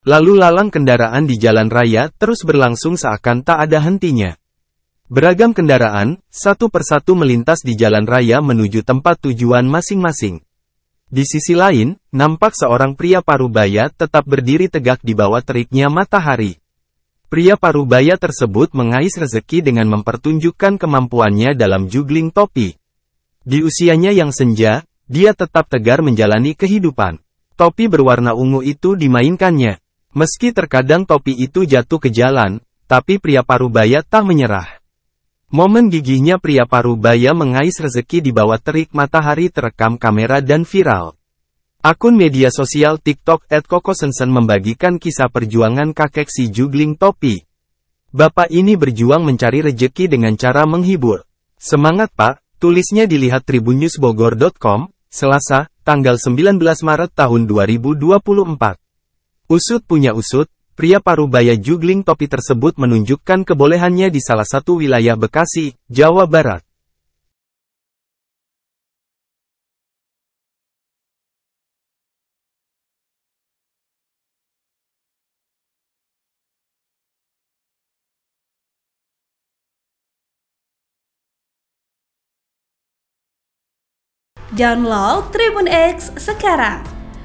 Lalu lalang kendaraan di jalan raya terus berlangsung seakan tak ada hentinya. Beragam kendaraan, satu persatu melintas di jalan raya menuju tempat tujuan masing-masing. Di sisi lain, nampak seorang pria parubaya tetap berdiri tegak di bawah teriknya matahari. Pria parubaya tersebut mengais rezeki dengan mempertunjukkan kemampuannya dalam juggling topi. Di usianya yang senja, dia tetap tegar menjalani kehidupan. Topi berwarna ungu itu dimainkannya. Meski terkadang topi itu jatuh ke jalan, tapi pria parubaya tak menyerah. Momen gigihnya pria parubaya mengais rezeki di bawah terik matahari terekam kamera dan viral. Akun media sosial TikTok at Koko Sensen membagikan kisah perjuangan kakek si jugling topi. Bapak ini berjuang mencari rezeki dengan cara menghibur. Semangat pak, tulisnya dilihat tribunnewsbogor.com, Selasa, tanggal 19 Maret tahun 2024. Usut punya usut, pria paruh baya juggling topi tersebut menunjukkan kebolehannya di salah satu wilayah Bekasi, Jawa Barat. Download Tribun X sekarang